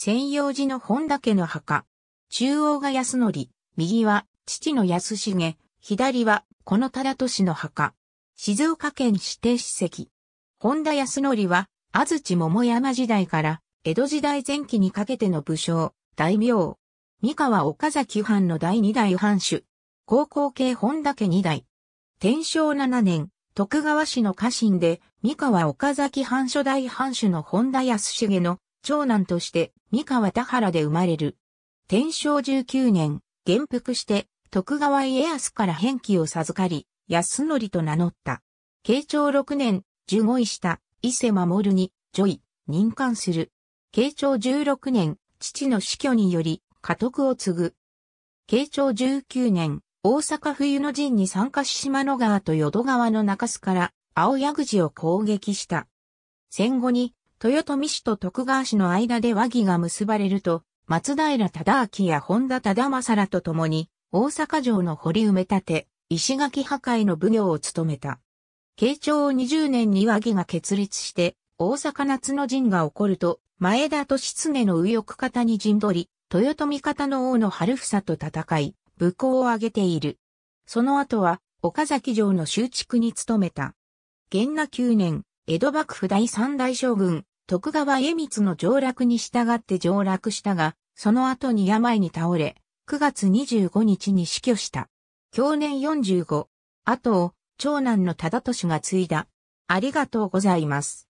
専用寺の本田家の墓。中央が安則、右は父の安重、左はこの忠市の墓。静岡県指定史跡。本田安則は、安土桃山時代から江戸時代前期にかけての武将、大名。三河岡崎藩の第二代藩主。高校系本田家二代。天正七年、徳川氏の家臣で、三河岡崎藩初代藩主の本田康重の長男として三河田原で生まれる。天正十九年、元服して徳川家康から返記を授かり、安則と名乗った。慶長六年、十五位した伊勢守に、女医、任官する。慶長十六年、父の死去により、家督を継ぐ。慶長十九年、大阪冬の陣に参加し島野川と淀川の中州から青矢口を攻撃した。戦後に豊臣氏と徳川氏の間で和議が結ばれると、松平忠明や本田忠政らと共に、大阪城の堀埋め立て、石垣破壊の奉行を務めた。慶長20年に和議が決裂して、大阪夏の陣が起こると、前田利常の右翼方に陣取り、豊臣方の王の春房と戦い、武功を挙げている。その後は、岡崎城の修築に努めた。元那9年、江戸幕府第三代将軍、徳川家光の上洛に従って上洛したが、その後に病に倒れ、9月25日に死去した。享年45。後を、長男の忠敏が継いだ。ありがとうございます。